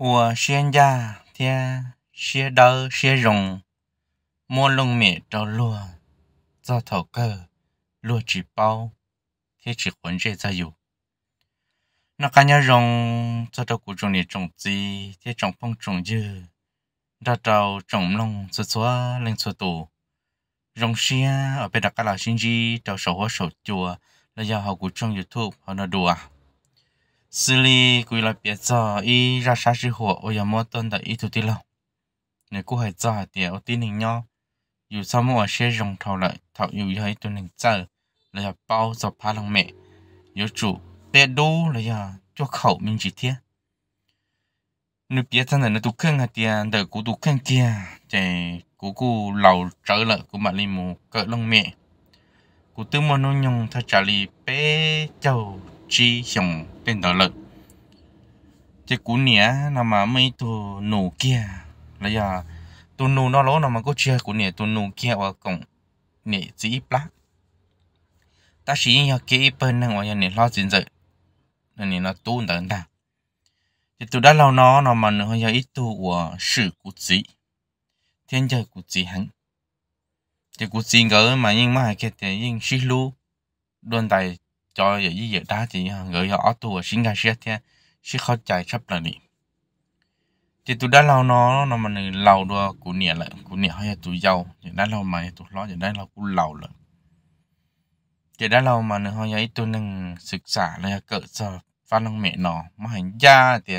我先家天先刀先容，摸龙灭着落，做头个落纸包，贴纸混着在有。那干家容做到谷种的种子，贴种风种叶，到到种龙做做零做多，容先 ở bên đặt cái là sinh chi, đầu sầu hoa sầu chùa, là do họ của trong youtube họ nó đùa xử lý quy là biết cho y ra sát sư hộ ôi giờ mua tuần đã y thủ tí lâu nếu cô hãy cho thì ở tin hình nhau dù sao mua xe rồng thầu lại thầu dù thấy tuần hình chờ là giờ bao giờ phá lòng mẹ dù chủ bé đu là giờ cho khẩu mình chỉ thiết nếu biết thân là nó tụ khăn hạt tiền đợi cú tụ khăn kia thì cú cô lầu trở lại cô mà lên một cỡ lòng mẹ cú tư mua nó nhung thay trả lì bé chầu chi dòng tên đó lực chỉ cú nĩa là mà mấy tù nổ kia là giờ tù nổ nó lỗ là mà có chia cú nĩa tù nổ kia và cổng nĩa chỉ plá ta chỉ nhớ kỹ bên năng ngoài nĩa lo chuyện gì nên nĩa nó tu tận ta thì tù đã lâu nó nó mà nó giờ ít tù của sự của chỉ thiên trời của chỉ hẳn. thì của chỉ ngỡ mà nhưng mà cái thì nhưng xí lu đoàn tài จอยอย่ายี่เยอะได้จีเงยออตัวชิงกาเชียเทียชิเข้าใจชับละนี่จีตัวด้านเราเนาะเรามันเราด้วยกูเนี่ยแหละกูเนี่ยให้ตัวเยาอย่างด้านเรามาตัวล้ออย่างด้านเรากูเราเลยจีด้านเรามาเนี่ยเขาอยากตัวหนึ่งศึกษาเลยเกิดจะฟันลงเมนอมาหันยาเตีย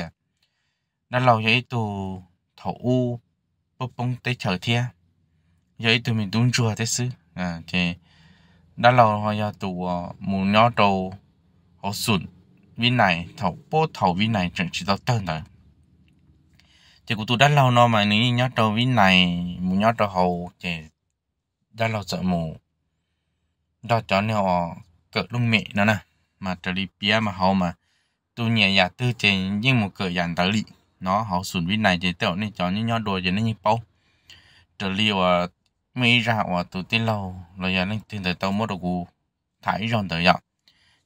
ด้านเราอยากตัวเถาอู้ปุ๊บปงเตะเฉยเทียอยากตัวมีดุนจัวเตะซื้ออ่าเจ đã lâu họ giờ tụ muốn nhỏ trâu họ ờ, sụn vì này thầu bố thầu vì này chẳng chỉ tao tên rồi thì của tôi đã lâu nó mà nếu nhỏ trâu vì này muốn nhỏ trâu hầu thì đã lâu sợ mù đó cho nên họ cỡ lúc mẹ nó nè mà trở đi bia mà họ mà tôi nhẹ nhà dạ tư trên nhưng một cỡ dàn tới lị nó họ sùn vì này thì tao nên cho những nhỏ đồ cho nên như bao trở đi và ờ, mi ra hoặc tụt tiết lâu là giờ nên tin tới tao mất được cú thải giòn tới giờ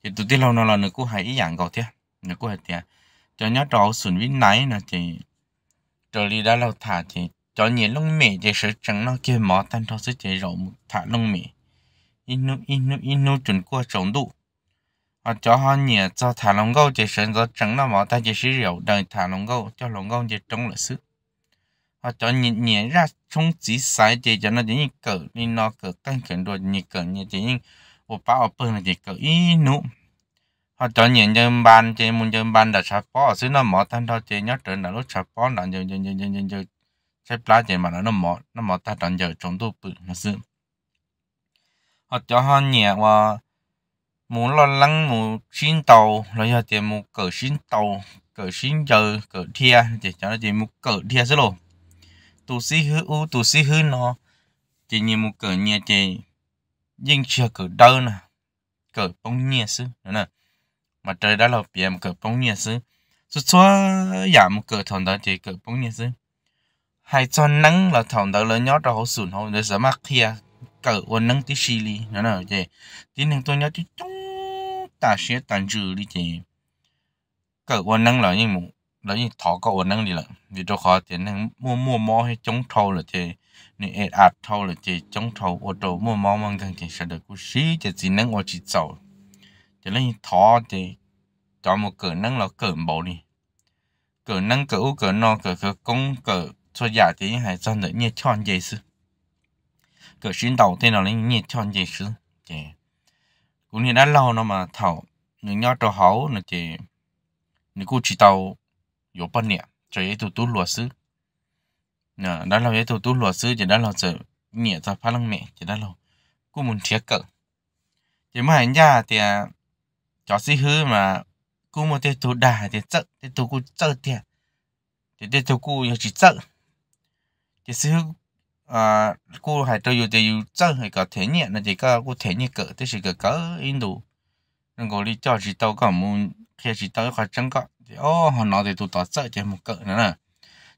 thì tụt tiết lâu nó là nó cũng hãy dạng gọi thế nó cũng hãy thế cho nhớ trò sườn vít nấy là thì trở đi đã lâu thả thì cho nhẹ lông mẹ thì sự chẳng nó kia mỏ tan cho sự chạy rộng thả lông mẹ inu inu inu chuẩn qua trống đủ à cho họ nhẹ cho thả lông gấu thì sự cho chẳng nó mỏ ta thì sử dụng đời thả lông gấu cho lông gấu thì trống là sức họ cho nhìn nhẹ ra chung chỉ sai để cho nó chỉ nhìn cỡ nên nó cỡ căng cứng rồi nhìn cỡ như chỉ nhìn ô ba ô bưng là chỉ cỡ ít nụ họ cho nhìn dân ban chỉ muốn dân ban đã sắp bỏ ở xứ nó mỏ thanh thôi chỉ nhớ trở là lúc sắp bỏ là giờ giờ giờ giờ giờ giờ sắp lá chỉ mà nó mỏ nó mỏ ta đang giờ trong tu bự nó xứ họ cho họ nhẹ và muốn lo lắng muốn xin tàu rồi giờ chỉ muốn cỡ xin tàu cỡ xin giờ cỡ thia chỉ cho nó chỉ muốn cỡ thia xứ luôn tu sĩ hư u tu sĩ hư nó chỉ như một cỡ nhẹ chỉ nhưng chưa cỡ đau nè cỡ bông nhẹ sư nè mà trời đã là bìa một cỡ bông nhẹ sư số số giả một cỡ thằng đó chỉ cỡ bông nhẹ sư hai cho nắng là thằng đó là nhót rồi sùn hồn để sợ mắc kia à, cỡ quần nắng tí xì li nữa nè chỉ tí nên tôi nhớ chứ chung ta sẽ tàn trừ đi chỉ cỡ quần nắng là như một แล้วนี่ถอก็อดนั่งดีละวิดีโอคอเสียงนั่งมั่วมั่วมอให้จงเท่าเลยเจนี่เอ็ดอัดเท่าเลยเจจงเท่าอดโตมั่วมอมังทั้งเจเสด็จกูชี้จะจีนั่งอดจีเจ้าจะแล้วนี่ถอเจจอมเกิดนั่งเราเกิดบ่นี่เกิดนั่งเกิดอู้เกิดนอเกิดเกิดกงเกิดส่วนใหญ่ที่หายจนเลยเนี่ยชอนเยซึเกิดชิ้นเต่าเต้นอะไรเนี่ยชอนเยซึเจกูเนี่ยได้เล่าเนาะมาเท่าหนึ่งยอดตัวเขาเนาะเจนี่กูจีเต่า有半年，这也都都落实。那然后也都都落实，就然后就你在发冷面，就然后顾门铁狗，就么人家的教师去嘛，顾门的都大的走，的都顾走的，的的都顾要去走，就是。à cô hãy tôi yêu tiêu chân hay cả thế nhẹ là chỉ có cô thế nhẹ cỡ tức là cỡ cỡ Indo nên cô đi cho chị tao cả muốn khi chị tao có chân cả thì ô họ nói thì tụi tao sợ chơi một cỡ nữa nè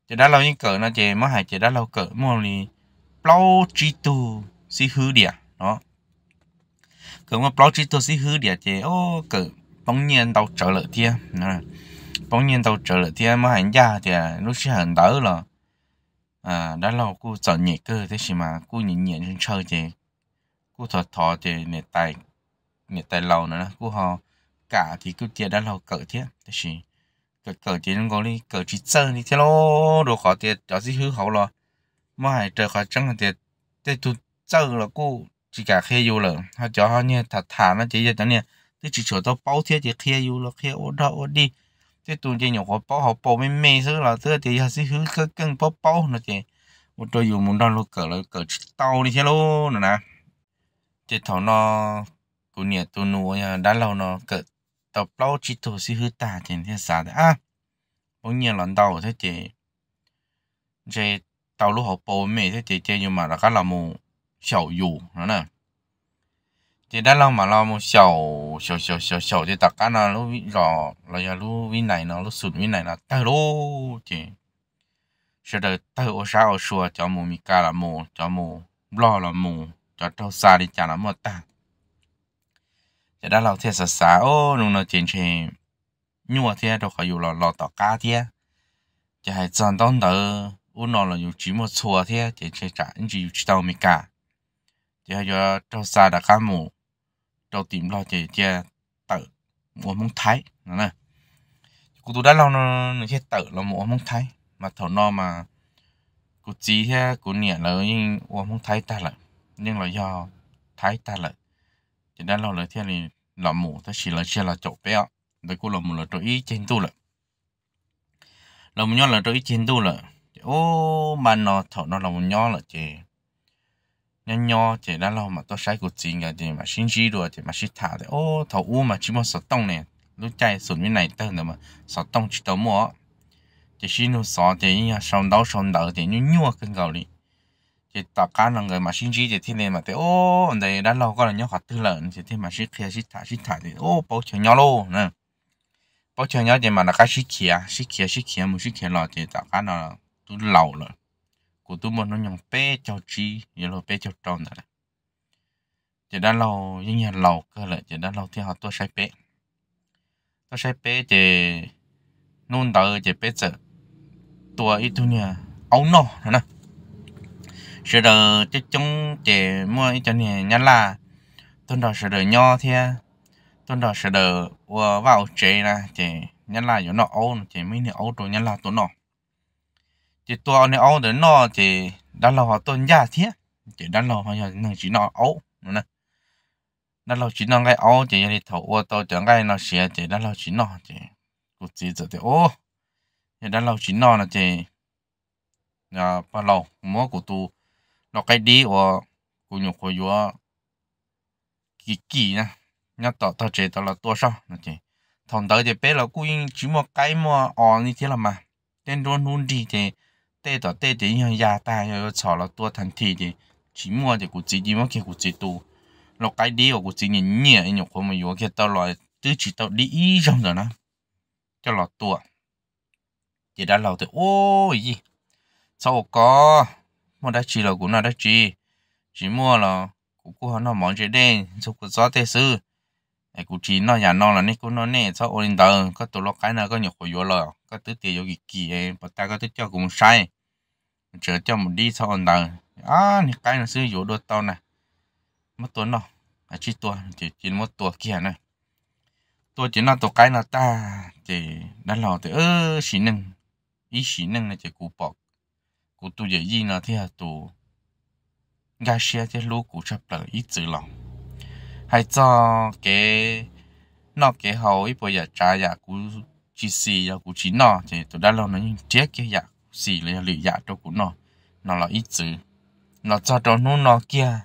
chị đã lâu những cỡ nó chơi mới hay chị đã lâu cỡ mua đi plau chi tu si hư đỉa đó cỡ mà plau chi tu si hư đỉa chơi ô cỡ bỗng nhiên tao trở lại thia nè bỗng nhiên tao trở lại thia mới hành ra thì lúc xưa hành đỡ là à đã lâu cô chọn nhẹ cơ thế gì mà cô nhìn nhẹ trên chơi chị cô thọ thọ chơi nhẹ tay nhẹ tay lâu nữa cô họ cả thì cứ tiệt đã lâu cỡ thế thế gì cái cờ chỉ nó đi cờ chỉ sơ đi thế lo đồ khó tiền cho gì hư hậu lo mà hãy trời khỏi trắng là tiền thế tu sơ là chỉ cả khê yêu là cho họ như thật thà nó chỉ giờ chẳng nè thế chỉ chỗ tao bao thiết chỉ khê yêu là khê ô đi thế tu chỉ nhiều khó bao họ bao mấy mê thứ là thứ thì họ hư cái cân bao bao nó chỉ một đôi dù muốn đo cờ là cờ chỉ tao đi thế lo nè nè thằng nó cũng nhiều tu nuôi đã lâu nó cờ 到老几头是很大点些啥的啊，我年轮到这点，这道路好包没这点点就嘛那个那么小油了呢，这那浪嘛那么小小小小小的大家那路绕那呀路为难呢路顺为难呢带路这，是的带我啥我说叫么咪干了么叫么老了么叫到啥的家了么大。giờ đó lâu thì sợ sợ ô nung nó chuyện chuyện nhưng mà thì đâu phải là lo tỏ cá thì chỉ hay chọn đón đỡ u chỉ một chùa thì chỉ chỉ trả anh chỉ chỉ đâu mi cả chỉ hay giờ đâu xa đã cá mù đâu tìm lo chỉ chỉ tự muốn muốn thấy nữa lâu nó chỉ tự là muốn muốn thấy mà thầu nó mà cụ chỉ thì cụ niệm là nhưng muốn muốn ta lại nhưng là do thấy ta lại chỉ đã lâu rồi thì là mù ta chỉ là chỉ là chỗ bé để cô là mù là chỗ ý trên tu là là mù nhỏ là chỗ ý trên tu là ô mà nó thọ nó là mù nhỏ là chị nhỏ nhỏ chị đã lâu mà tôi sai của chị cả chị mà xin chi rồi thì mà xin thả thì ô thọ u mà chỉ muốn sợ tông này lúc chạy xuống như này tên nữa mà sợ tông chỉ tao mua chỉ xin nó sợ thì sau đó sau đó thì nhua nhua cơn cầu đi chỉ tao cá là người mà sinh chỉ thì thiên này mà thế ô này đã lâu có là nhớ học tư lợn thì thiên mà sinh kia sinh thả sinh thả thì ô bao chờ nhau luôn nè bảo chờ nhau thì mà là cái sinh kia sinh kia sinh kia một sinh kia là thì tao cá là tôi lâu rồi của tôi muốn nó nhầm bé cho chi giờ là bé cho tròn rồi chỉ đã lâu những nhà lâu cơ là chỉ đã lâu thì họ tôi sai bé tôi sai bé thì nôn tới chỉ bé giờ tôi ít thôi nha ông nọ nè sửa đồ cho chúng trẻ mua cho nè nhắn là tuần đó sửa đồ nho thế tuần đó sửa đồ vào trẻ là trẻ nhắn là chỗ nọ ô trẻ mới nè ô rồi nhắn là chỗ nọ chỉ tua nè ô đến nọ thì đã lâu họ tuần già thế trẻ đã lâu họ giờ nó chỉ nọ ô nữa đã lâu chỉ nọ cái ô trẻ thì thầu ô tôi chẳng cái nó xỉa trẻ đã lâu chỉ nọ trẻ cũng chỉ giờ thì ô trẻ đã lâu chỉ nọ là trẻ à bao lâu mỗi của tôi nó cái đi và của nhiều của nhiều kỳ kỳ nè nhớ tao tao chế tao là tua sao nè chị thằng tao thì bé là cũng chỉ một cái mà on như thế là mà nên luôn luôn đi thì tê tao tê thì như nhà ta như chó là tua thành thị thì chỉ mua thì cũng chỉ đi mà kia cũng chỉ đủ, nó cái đi và cũng chỉ nhìn nhẹ nhiều của mà nhiều cái tao là tứ chỉ tao đi ý trong rồi nè cho là tua thì đã lâu thì ôi gì sao có mua đã chỉ là cũng nào đã chỉ chỉ mua là cũng cũng họ nó món chế đen cho cũng gió thế sư ai cũng chỉ nó nhà nó là nên cũng nó nè cho ổn tờ có tổ lo cái nào có nhiều khối vô lờ có tứ tiền vô kỳ kỳ ấy bà ta có tứ cho cũng sai chờ cho một đi cho ổn tờ à cái là sư vô đôi tao này mất tuần nó à chỉ tuần chỉ chỉ mất tuần kia này tôi chỉ nói tôi cái là ta thì đã lo thì ơ xí nâng ý xí nâng là chỉ cụ bỏ cụ tu dễ gì nào thì hà tu gà xe thì lúa cụ chấp là ít chữ lòng hay cho cái nó cái hậu ít bây giờ trả giả cụ chỉ xì giờ cụ chỉ nọ thì tôi đã lâu nó nhưng tiếc cái giả xì là lì giả cho cụ nọ nó là ít chữ nó cho cho nó nó kia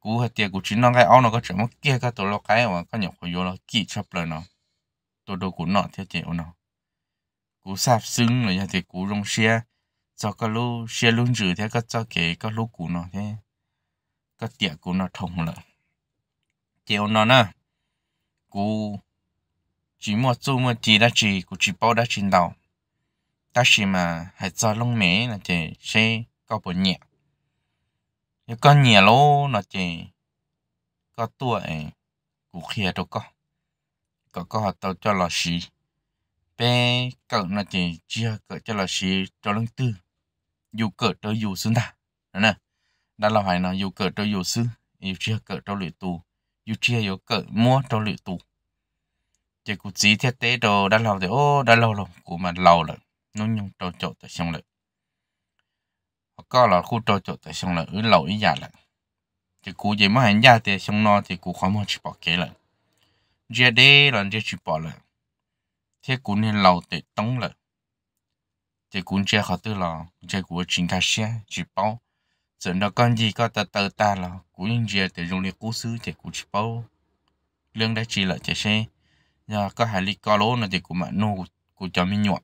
cú hay tiếc cú chỉ nó cái áo nó có chấm mất kia cái tôi lo cái mà có nhiều khối vô nó kỹ chấp lời nó tôi đâu cú nọ theo chị nó cú sạp xứng rồi nhà thì cú rong xe cho cái lú xe lún rử thế cái cho cái cái lú cũ nó thế cái tiệm của nó thông lại chiều nó nè cú chỉ mua chú mua chỉ đã chỉ cú chỉ bao đã chỉ đầu ta chỉ mà hãy cho lông mẹ là chỉ xe có bộ nhẹ nếu có nhẹ lô là chỉ có tuổi cú khía đâu có có có hợp tàu cho lò xí bé cậu là chỉ chia cậu cho lò xí cho lưng tư dù cỡ trơ dù xương ta nè đã là phải nó dù cỡ trơ dù xứ dù chia cỡ trâu lưỡi tù dù chia dù cỡ mua trâu lưỡi tù chỉ cụ chỉ thiết tế đồ đã lâu thì ô đã lâu rồi cụ mà lâu rồi nó nhung trâu trộn tại xong rồi, có là khu trâu trộn tại xong rồi, ở lâu ý giả lại chỉ cụ gì mà hành gia thì xong no thì cụ khó mua chỉ bỏ kế lại chia đê là chia chỉ bỏ lại thế cụ nên lâu thì tống rồi thì cũng chưa học tư là chơi có chính cá xe chỉ bao giờ nó con gì có ta tờ ta là cũng giờ để dùng để cố xứ thì cũng chỉ bao lương đã chỉ là chỉ xe giờ có hai lý có lỗ là thì cũng mà nô cũng cho mình nhọn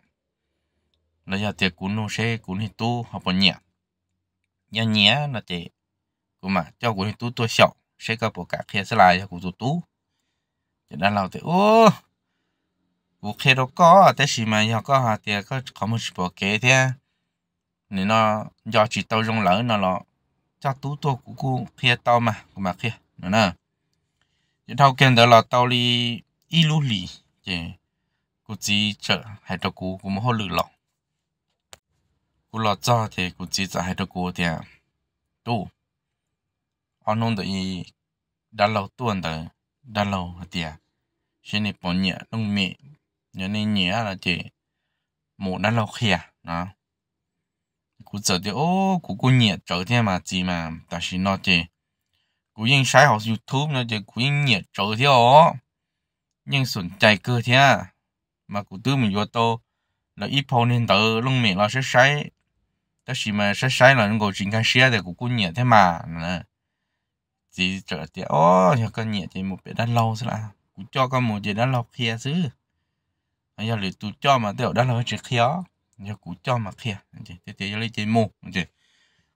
là giờ thì cũng nô xe cũng thì tu họ bỏ nhẹ nhẹ nhẹ là thì cũng mà cho cũng thì tu tu sẹo sẽ có bộ cả kia sẽ lại cho cũng tu tu cho nên là thì ô 我看到高，但是嘛，要高下点，可可么是不给的。你呢，要去到用楼那了，叫多多姑姑看到嘛，我嘛看，那呢，一头看到了到里一路里，耶，估计这还到姑我们好累了。กูรอจ้าเทกูจีจะให้ตะกูเตียดูเอานุ่นตัวอีดันเราตัวนเตอดันเราเตียเช่นในปนเนี่ยนุ่งเม nhớ nên nhé là chị một đã lâu khỉ à đó cú giờ thì ô cú cú nhiệt trở thế mà gì mà ta chỉ nó chị cú yên sai học youtube nó chị cú yên nhiệt trở thế ó nhưng sủng chạy cơ thế mà cú tư mình vô tô là ít phô nên tự luôn miệng là sẽ sai ta chỉ mà sẽ sai là những ngồi chính cái xe để cú cú nhiệt thế mà chỉ trở thế ô, nhà con nhiệt thì một bé đã lâu rồi là cú cho con một gì đã lâu khỉ chứ giờ lấy tu cho mà tiểu đã là chỉ kia giờ cú cho mà kia thế thế giờ lấy chế mù chị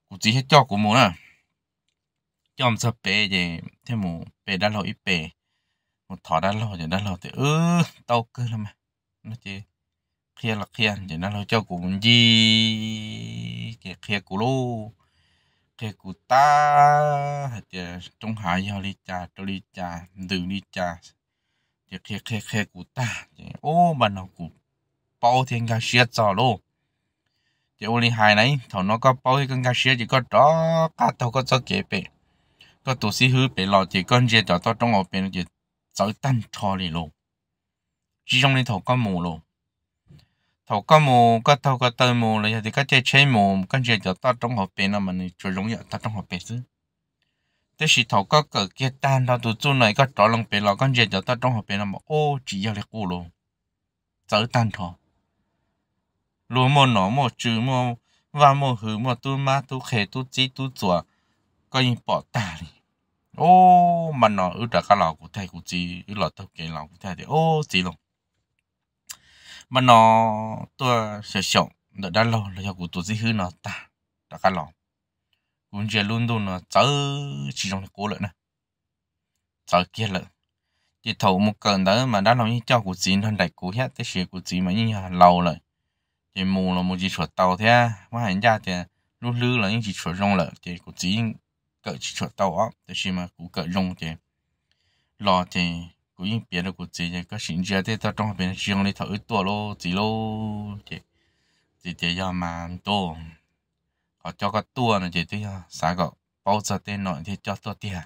cú chỉ hết cho cú mù nè cho ông sập bể chị thế mù bể đã là ít bể một thỏ đã lo chị đã lo thì ư tao cứ làm mà nó chế kia là kia chị đã lo cho cú muốn gì chị kia cú lô cái cụ ta thì trong hai giờ đi cha tôi đi cha từ đi cha cái cái cái cái cụ ta ô mà nó cụ bao thiên cả xe cho luôn chỉ ô li này thầu nó có bao cái con cá xe chỉ có đó cá tàu có cho kế bể có tổ sĩ hư bể lò chỉ con dê cho tao trong ngõ nó chỉ cháu tan cho đi luôn chỉ trong này thầu có mù luôn thầu có mù có thầu có tơ mù là thì có chế chơi mù con dê cho tao trong ngõ bể nó mà này cho giống vậy tao trong ngõ bể chứ thế thì thầu có cái kia tan ra tụi chú này có trò lòng bể lò con dệt cho ta trong học bể là mà ô chỉ giao lại cù luôn chở tan thọ lúa mồ nó mồ chữ mồ và mồ hứ mồ tu ma tu khề tu chi tu chùa coi như bỏ ta đi ô mà nó ở đã cả lò của thầy của chị ư lò tao kể lò của thầy thì ô chị luôn mà nó tôi sợ sợ đã lâu là do của tôi chỉ hư nó ta đã cả lòng muốn chơi luôn luôn là cháu chỉ trong cố lợi nè chờ kia lợi chỉ thầu một cần đó mà đã làm như cho của chín hơn đại của hết cái chuyện của chín mà như là lâu rồi chỉ mù là một chỉ chuột tàu thế à, mà hành ra thì lúc lư là những chỉ chuột rong lợi thì của chín cỡ chỉ chuột tàu á cái chuyện mà cũng cỡ rong thì lo thì cũng những biệt là của chín thì có chuyện gì thì ta trong bên riêng đi thầu ít tua lô chỉ lô thì thì thì do mà tôi họ ờ, cho cái tua nó chỉ thì xã có ờ, bao giờ tên nội thì cho tua tiền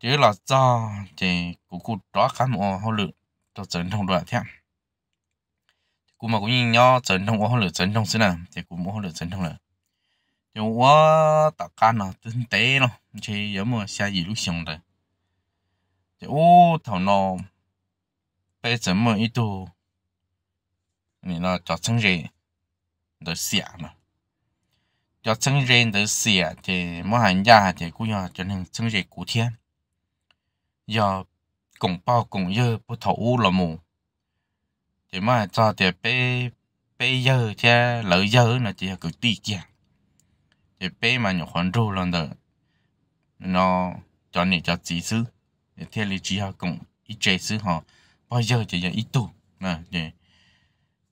chứ là cho chỉ cũng cụ đó khá mồ hô lự cho trấn thông đoạn thêm cụ mà cũng nhìn nhau trấn thông hô lự trấn thông xí nào thì cũng hô lự trấn thông là chứ quá tạo can nó tinh tế nó chỉ giống mà xa gì lúc xong rồi chứ ô thảo nó bây giờ mà ít đồ mình nó cho chân gì rồi xả mà cho chân rèn tới xỉa thì mỗi hàng gia thì cũng cho nên chân rèn cụ thiên giờ cùng bao cùng dơ bố thủ là mù thì mà cho thì bé bé dơ thế lỡ dơ là chỉ cứ tì kia thì bé mà nhỏ khoản rô lần đó nó cho nên cho chỉ sư thì thế chỉ họ cũng ít chế sư bao giờ chỉ giờ ít tu nè thì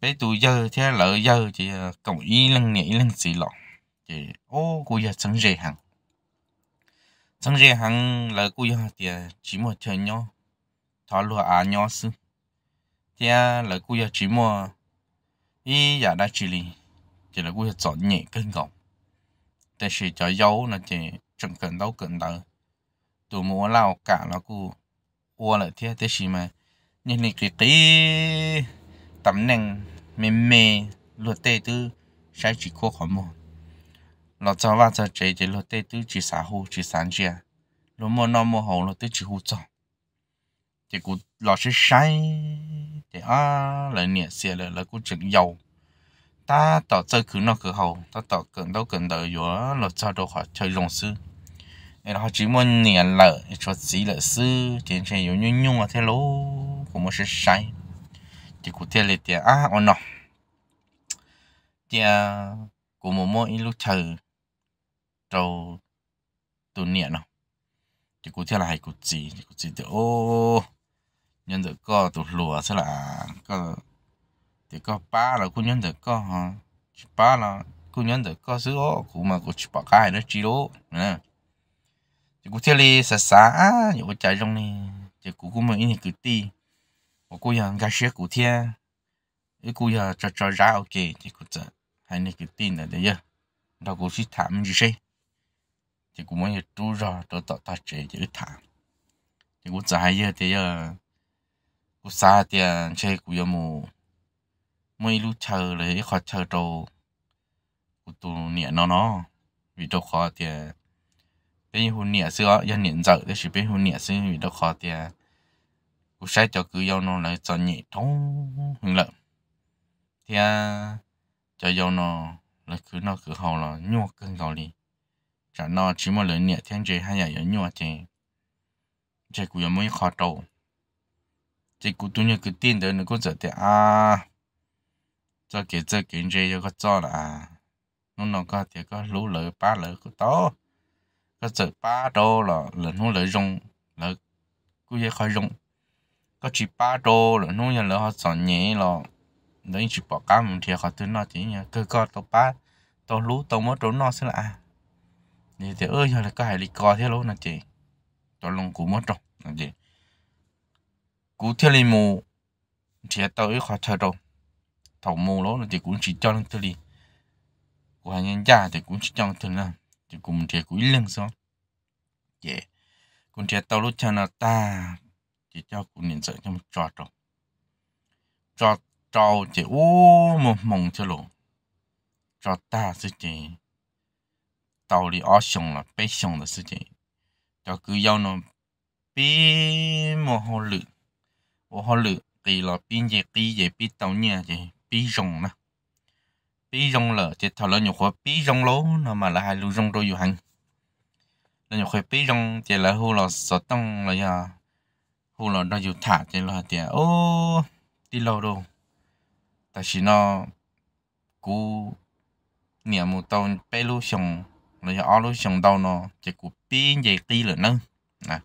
bé tu dơ thế lỡ dơ chỉ cũng ít lần nhảy lần xì lỏng chị ô cô giờ chẳng dễ hàng chẳng dễ hàng là cô giờ thì một chơi nhau thọ lúa à nhau à, à, sư thì là cô giờ chỉ một ý giờ đã chỉ lì chỉ là cô giờ chọn nhẹ cân gọng แต่สิจะย้อนนะเจจังเกินเต้าเกินเตอตัวมัวเล่ากะแล้วกูอ้วนเลยเทียแต่สิมานี่นี่กี่ตีตำแหน่งเมเมลวดเตตื้อใช้จีโคขอมอน老早娃在这一路带都去啥户去山去，老么那么好了都去户走，结果老是晒的啊，来年些了了个真有，他到这去那去后，他到跟到跟到有老早都好才用事，然后这么年了，一说死了死，天天有用用啊，太喽，我们是晒，结果带了点啊，哦喏，点。của một mô in lúc thờ trâu tu niệm nó chỉ cụ theo là hay cụ chỉ cụ chỉ tự ô nhân tự có tụ lùa sẽ là có thì có ba là cụ nhân tự có ha ba là cụ nhân tự có sữa cụ mà cụ chỉ bỏ cái nó chỉ lỗ nè chỉ cụ theo là sá sá nhiều cụ chạy trong này chỉ cụ cũng mình cứ ti mà cụ giờ cái xe cụ theo cái cụ giờ cho cho ra ok thì cụ sẽ hay nên cứ tin đấy giờ đâu cụ chỉ thảm gì xem thì cũng muốn chú ra cho tao ta chế chữ thả thì cũng giải giờ thì giờ cũng xa thì ờ, chơi cũng giờ mù mấy lúc chờ lấy khó chờ trâu cũng tụ nhẹ nó nó vì đâu khó thì ờ, bên hôn nhẹ xưa dân nhện dở thì chỉ bên hôn nhẹ xưa vì đâu khó thì ờ, cũng sẽ cho cứ giao nó lại cho nhẹ thấu hình lợn thì cho giao nó là cứ nó cứ hầu là nhua cơn gạo đi cho nó chỉ một lần nhẹ thiên chế hay là nhỏ thế chế cũng có mấy khó trâu chế cũng tôi nhớ cứ tin đó nó cũng giờ thì à cho cái cho cái chế cái cho là nó nó có thì có lũ lỡ ba lỡ có to có giờ ba đô là lỡ nó lỡ rong lỡ cũng dễ khó rong có chỉ ba đô lỡ nó nhà lỡ họ sợ nhẹ là đấy chỉ bỏ cá mình thì họ tin nó chỉ nhà cơ cơ tao ba tao lú tao mới trốn nó sẽ là à thì thì ơi giờ là cái hải lý co thế lỗ là chị cho lòng cú mất rồi là chị cú thế lý mù chỉ tao ấy khó chơi rồi thầu mù lỗ là chị cũng chỉ cho lên thế lý của hai nhân gia thì cũng chỉ cho lên thế là chị cũng chỉ cú lên xong chị cũng chỉ tao lúc cho ta chỉ cho cũng nhìn sợ cho trò rồi trò trò chị ô một mông chơi lỗ trò ta sẽ chị 道理啊想了白想的事情，就 cứ yêu nó bị mà họ lự, và họ lự thì là bên gì cái gì bị tàu nhà gì bị nè, bị rồng là chỉ thảo là nhiều khóa bị rồng nó mà là hai lũ rồng đôi hành, là nhiều khóa bị rồng chỉ là hồ là sợ tăng là nhà nó dù thả chỉ là tiền ô đi lâu đâu, tại vì nó cú một tàu bé lũ xong nó giờ áo lúc đâu nó chỉ cụ pin dây tí là nâng nè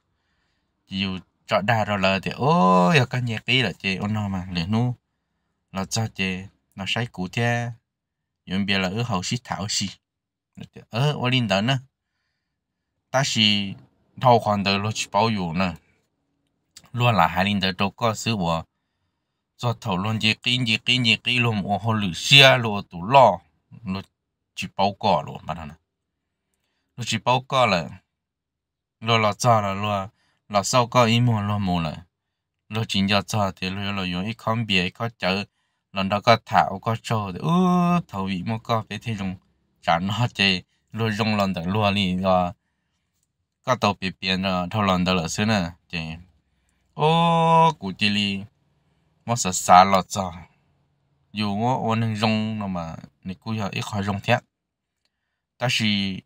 dù cho đa rồi là thì ôi giờ cái nhẹ tí là chơi ôn mà liền nu là cho chị nó say cụ thế nhưng bây là ở hậu sĩ thảo sĩ ở ở linh đó nữa ta sĩ thâu khoản đời lúc bảo yếu nữa luôn là hai linh đời đâu có sự bỏ cho thầu luôn gì kinh gì kinh gì kinh luôn ô hồ lử xia luôn tủ lo luôn chỉ bảo cỏ luôn mà nó lúc chỉ bao co là lo lo cho là lo lo sau co im mua lo mua là lo chính giờ cho thì lo lo dùng ít con bia ít con chợ lần đó có thảo có trâu thì ư thầu vị mua co phải thì dùng trả nó chơi lo dùng lần đó lo đi lo có đầu bị biến rồi thầu lần đó là xưa nè chơi ô cụ chỉ đi, mất sợ xa lo cho dù ô ô nên dùng nó mà nên cứ giờ ít khỏi dùng thiệt ta chỉ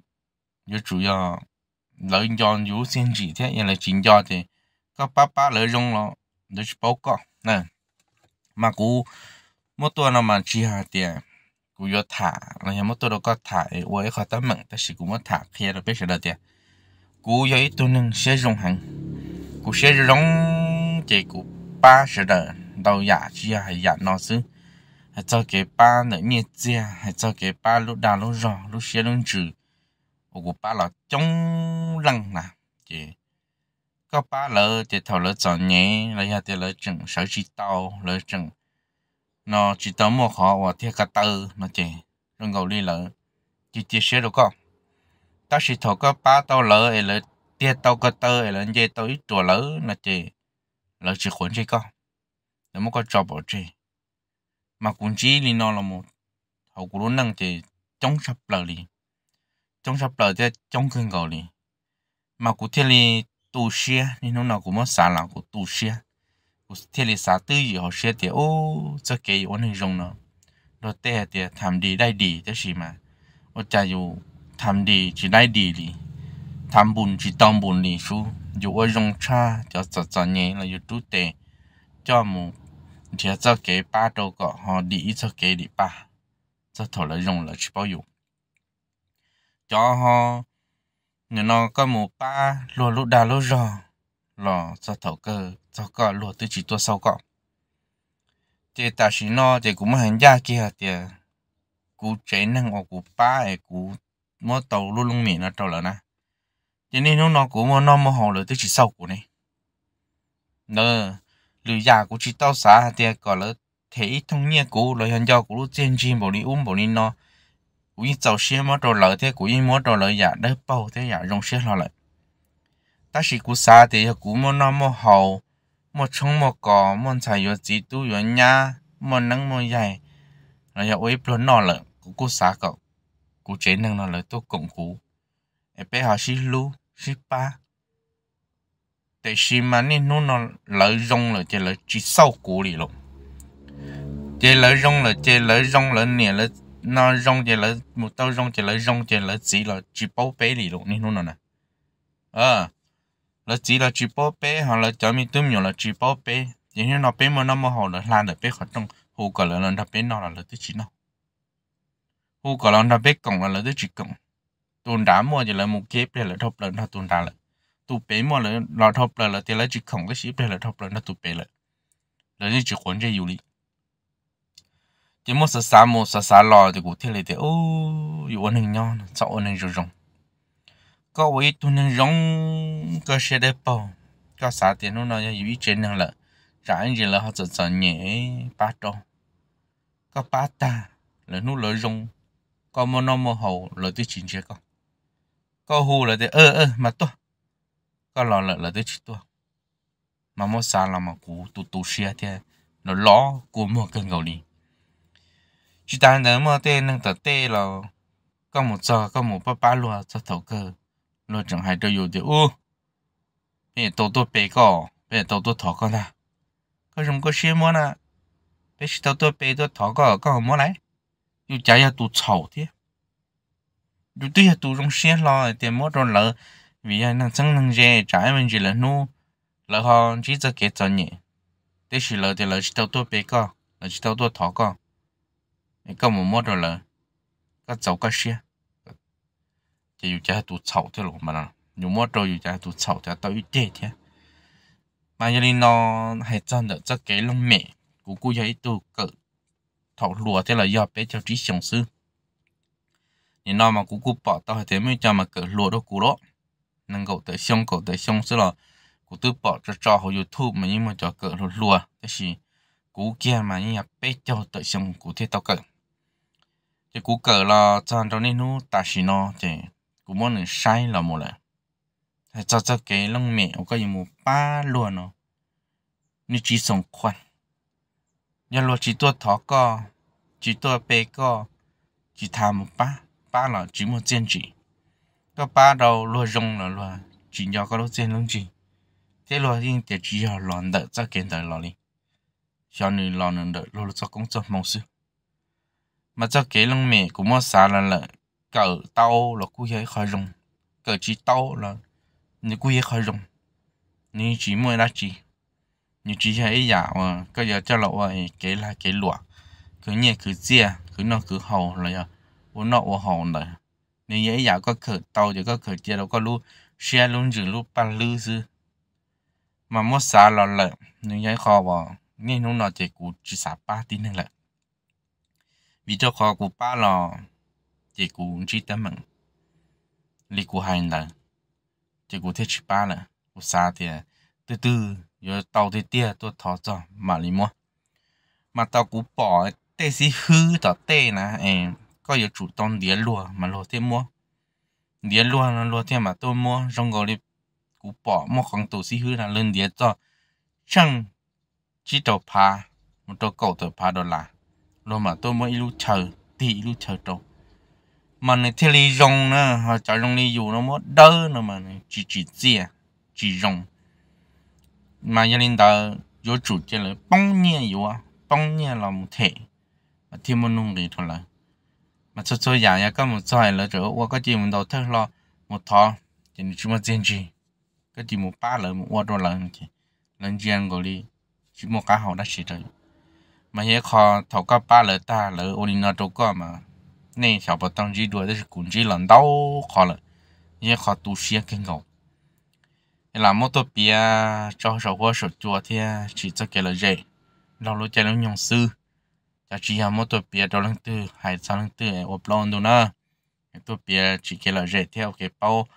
也主要老人家有些几天也来请假的，个爸爸来用了，来去报告，那嘛古么多那么几下的，古要谈，那也么多了个谈，我也好得问，但是古么谈开了别晓得的，古有一段能写容行，古写容这古八十的老牙几下还牙老师。还做给爸那面子啊，还做给爸录打录绕录写录纸。我古巴了中冷啦，即个巴了即头了早年，了下的了整手指刀了整，那指刀莫好我贴个刀那即人狗里了，即即些了个，但是头个巴刀了诶了贴刀个刀诶了即刀一多了那即了只混这个，那么个找不着，嘛估计里那了么，后古路能即中十了哩。trong sắp tới thế trong khuyên cầu đi mà cụ thể là tu xe nên nó nào cũng mất xả lòng của tu xe cụ thể là xả tư gì họ xe thì ô cho kế ổn hình rồng nó đó tệ thì thầm đi đại đi thế gì mà ô cha dù thầm đi chỉ đại đi đi thầm bùn chỉ tâm bùn đi chú dù ở rồng cha cho sợ sợ nhẹ là dù tu tệ cho một thì cho kế ba đầu có họ đi cho kế đi ba cho thổi là rồng là chỉ bao dụng cho họ nên nó có một ba lúa lúa đà lúa rò lò cho thầu cơ cho cả lúa tư chỉ tua sau cọ thế ta xí nó chế cũng hành gia kia tiền cú chế năng ở cú ba ấy e cú mua tàu lúa luôn miệng nó trâu lợn na cho nên nó nó cũng mua nó mua hồ lúa tư chỉ sau của này nè lười già của chỉ tao xả tiền còn lỡ thế thông nhiên cú lời hành giao cú lúc trên chim bảo đi um bảo đi nó no cú in tàu xe mất rồi lợi thế dạ dạ cú in mất rồi lợi giả đỡ bao thế giả rong xe lo lại ta chỉ cú xa thì cú muốn nó mà hậu mà chung mà có, mà xài vô chỉ tu vô nhà mà nắng mà dài là giờ ấy plon nó lợi cú cú xa cậu cú chế năng nó lợi tôi cộng cú em bé họ xí lu xí pa tại xí mà nên nó nó lợi rong lợi chơi lợi chỉ sau cú đi luôn chơi lợi rong lợi chơi lợi rong lợi nè lợi nó rong chỉ là một tao rong chỉ là rong ờ, chỉ là chỉ là chỉ bao bé lì luôn nên nó nè ờ là chỉ là chỉ bao bé hoặc là cho mình tôm nhiều là chỉ bao bé chỉ như nó bé mà nó mà họ là làm được bé khỏi trong hồ cả là nó bé nó là là thứ chỉ nó hồ cả là nó bé cổng là là thứ chỉ cổng tuần đá mua chỉ là một kiếp để là thọc là nó đá là tụ bé mua là nó thọc là là tiền là chỉ cổng cái ship để là thọc là nó tụ bé là là chỉ quấn chơi du lịch chỉ muốn sợ xa một sợ xa lò thì cụ thể là thì ô dù ôn hình nhau sợ ôn hình rồi rong có với tu nên rong cơ sẽ đẹp bao có xã tiền nó nói dù ý trên năng là rải gì là họ sợ sợ nhẹ ba trâu có ba ta là nó lỡ rong có mô nó mô hậu lỡ tới chín chế con có hù là thế ơ ơ mà to, có lò lỡ là tới chín tôi mà mô xa là mà cụ tụ tụ xe thế nó ló của mô cơn gầu đi chỉ đang đợi mơ tên nâng tờ tê là có một giờ có một ba ba luôn cho thầu cơ lúa chẳng hay cho dù thì u bây giờ tôi tôi bé cỏ bây giờ tôi tôi thọ con à có dùng có xe mua nè bây giờ tôi tôi bé tôi thọ cỏ có không mua lại dù chả giờ đủ sầu thế dù tôi giờ đủ dùng xe lo thì mua rồi lỡ vì anh nâng chân nâng chân, trái em chỉ là nu lỡ họ chỉ cho cái chân nhỉ thế thì lỡ thì lỡ chỉ tôi tôi bé cỏ lỡ chỉ tôi tôi thọ cỏ câu mồm mốt rồi là các cháu các xe chỉ dù cha tụt sầu thôi rồi mà nào dù mốt rồi dù cha tụt sầu cha tao ít thế thế mà giờ đi nó hay chọn được rất cái lông mẹ của cô giấy tụ cỡ thọ lùa thế là do bé cháu trí sống sư nên nó mà cũng cũng bỏ tao thế mới cho mà cỡ lùa đó cú đó nâng cậu tới xong cậu tới xong sư là cú tự bỏ cho cho họ youtube mà nhưng mà cho cỡ lùa lùa cái gì cú kia mà như là bé cháu tới xong cú thế tao cỡ cái cú cờ là chọn trong nên nó ta xin nó thì cú muốn là sai là một lần thì cho cho cái lông mẹ có gì một ba luôn nó như chỉ sống khoan nhà lo chỉ tua thọ co chỉ tua bê co chỉ tham một ba ba là chỉ một chân chỉ có ba đầu lo rong là lo chỉ nhỏ có lúc chân lông chỉ thế lo riêng thì chỉ là lo đợi cho kiến đời lo đi cho nên lo nên đợi lo cho công cho mong sự mà cho kế lông mẹ cũng mua xả là là cỡ tàu là cú hiấy khỏi rồng cỡ chỉ tàu là như cú hiấy khỏi rồng như chỉ mua đã chỉ như chỉ hay giả mà có giờ cho lộ rồi kế là kế lụa cứ nhẹ cứ chia cứ nó cứ hầu là uống nọ uống hầu này nếu dễ giả có khởi tàu thì có khởi chia đâu có lu xe luôn chữ lu ba lư dư mà mua xả là lợi nếu dễ khó bỏ nên nó nó chỉ cú chỉ xả ba tí nữa lại vì cho khó của ba lò chỉ của chỉ tấm mừng lì của hai lần chỉ của thế chỉ ba là của xa thì từ từ rồi tàu thì tia tôi thọ cho mà lý mua mà tàu của bỏ tê xí hư tỏ tê nè em có yếu chủ tông đĩa lùa mà lùa thêm mua đĩa lùa nó lùa thêm mà tôi mua trong gọi đi cú bỏ một con tù xí hư là lên đĩa cho chẳng chỉ đầu phá một đầu cầu đầu phá đó là lo mà tôi mới lu chờ thì lu chờ đâu mà này thế li rong nữa họ chả rong đi dù nó mất đỡ nữa mà này chỉ chỉ gì à chỉ rong mà gia đình ta vô chủ chơi là bông nhẹ dù à bông nhẹ là một thể mà thêm một nung đi thôi là mà cho cho nhà nhà các một sai là chỗ qua cái gì mình đầu thất lo một thọ thì chúng ta diễn gì cái gì một ba lời một qua đôi lời thì lần chuyện gọi đi chỉ một cá hậu đã chỉ rồi mà hiện kho thầu có ba lỡ ta lỡ ô linh nó đâu có mà nên hiểu bảo tăng chỉ đuổi đấy cũng chỉ lần đau khó lỡ hiện kho tu sĩ kinh ngầu làm một tổ bia cho sầu hoa sầu chùa thì chỉ cho cái là dễ lâu lâu chơi lâu nhung sư cho chỉ làm một tổ bia cho lần tư hai sáu lần tư ốp lon đồ nữa tổ bia chỉ cái là dễ theo cái bao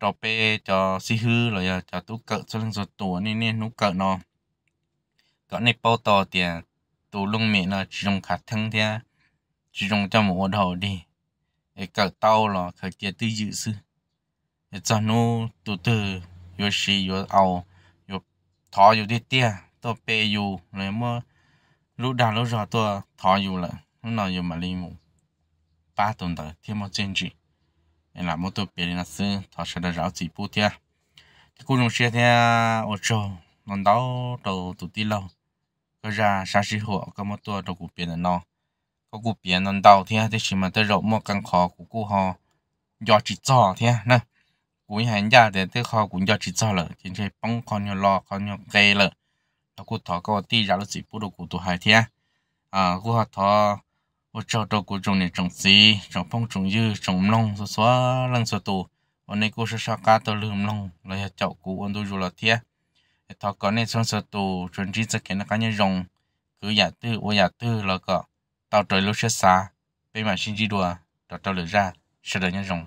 cho bê cho xí hư rồi cho tú cỡ cho lần rồi tổ nên nên nú cỡ nó cỡ này bao to tiền tù lung mẹ nó chỉ dùng khát thân thế à. chỉ dùng cho một đồ đi cái cờ tàu là khởi kia tư dự sư cái cho nó tù từ yo xì yo ao yo thọ yo đi tia tôi bê yo này mà lúc đầu lúc rồi tôi thọ yo là lúc nào yo mà đi mù ba tuần tới thêm một chân chỉ là một tôi bê là sư thọ sẽ được giáo chỉ bút tia cái à. cô dùng xe thế ở à, chỗ nó đau đầu tụt đi lâu ก็จะชาชิหัวก็มาตัวตัวกูเปลี่ยนนอก็กูเปลี่ยนนนเดาเทียที่ชิมันจะรบมอกังคอกูกูหอยอจิจ่อเทียนะกูยังยาแต่ที่คอกูยอจิจ่อเลยจริงใช่ป้องคอนยอรอคอนยอเกยเลยแล้วกูถอก็ตียาลุสิปุ๊ดกูตัวหายเทียอ่ากูหอถอ我找到各种的种子，种碰种叶，种弄，说说弄说多。我那故事啥噶都弄弄，来要照顾我都入了天。thọ có nên xong sơ tù chuẩn trí sẽ kiến là cá như rồng cứ giả tư ô giả tư là cọ tàu trời lúc sẽ xa bên mà xin di đùa tàu tàu lửa ra sẽ được như rồng